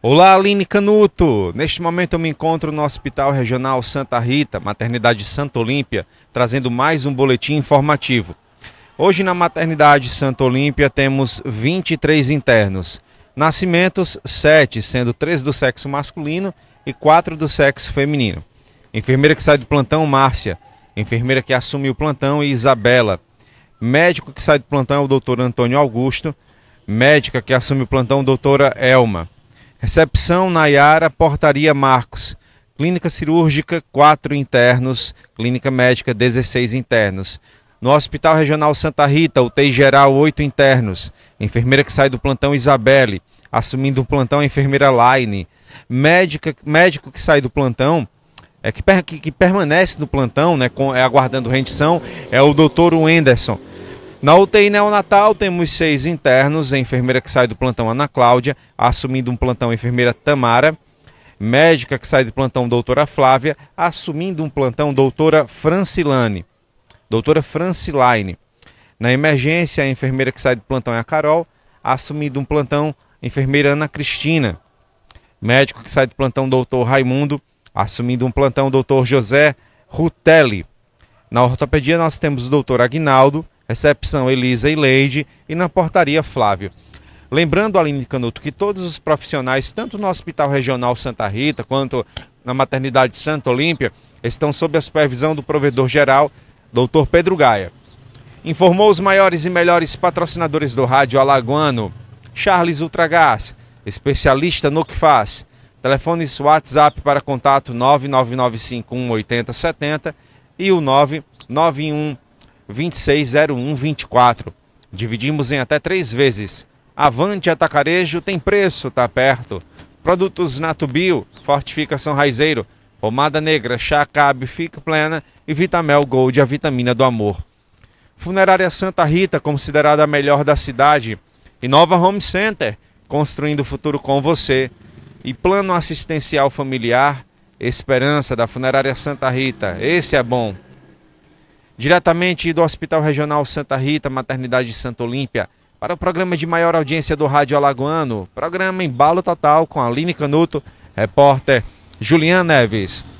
Olá, Aline Canuto! Neste momento eu me encontro no Hospital Regional Santa Rita, Maternidade Santa Olímpia, trazendo mais um boletim informativo. Hoje na Maternidade Santa Olímpia temos 23 internos. Nascimentos, 7, sendo 3 do sexo masculino e 4 do sexo feminino. Enfermeira que sai do plantão, Márcia. Enfermeira que assume o plantão, Isabela. Médico que sai do plantão, o doutor Antônio Augusto. Médica que assume o plantão, doutora Elma. Recepção Nayara, Portaria Marcos. Clínica cirúrgica, 4 internos. Clínica médica, 16 internos. No Hospital Regional Santa Rita, UTI geral, 8 internos. Enfermeira que sai do plantão Isabelle, assumindo o plantão a enfermeira Laine. Médica, médico que sai do plantão, é que, que, que permanece no plantão, né, com, é, aguardando rendição, é o doutor Wenderson. Na UTI neonatal, temos seis internos: a enfermeira que sai do plantão Ana Cláudia, assumindo um plantão enfermeira Tamara, médica que sai do plantão doutora Flávia, assumindo um plantão doutora Francilane. Doutora Franciline. Na emergência, a enfermeira que sai do plantão é a Carol, assumindo um plantão enfermeira Ana Cristina. Médico que sai do plantão doutor Raimundo, assumindo um plantão doutor José Rutelli. Na ortopedia, nós temos o doutor Aguinaldo recepção Elisa e Leide e na portaria Flávio. Lembrando, Aline Canuto, que todos os profissionais, tanto no Hospital Regional Santa Rita quanto na Maternidade Santa Olímpia, estão sob a supervisão do provedor-geral, Dr. Pedro Gaia. Informou os maiores e melhores patrocinadores do rádio alagoano, Charles Ultragás, especialista no que faz. Telefones WhatsApp para contato 99951 8070 e o 991 260124. Dividimos em até três vezes. Avante Atacarejo tem preço, tá perto. Produtos Natubio, Fortificação Raizeiro, Pomada Negra, Chá Cabe, Fica Plena e Vitamel Gold, a vitamina do amor. Funerária Santa Rita, considerada a melhor da cidade. E Nova Home Center, construindo o futuro com você. E Plano Assistencial Familiar, Esperança da Funerária Santa Rita. Esse é bom diretamente do Hospital Regional Santa Rita, Maternidade de Santa Olímpia, para o programa de maior audiência do Rádio Alagoano, programa Embalo Total com Aline Canuto, repórter Juliana Neves.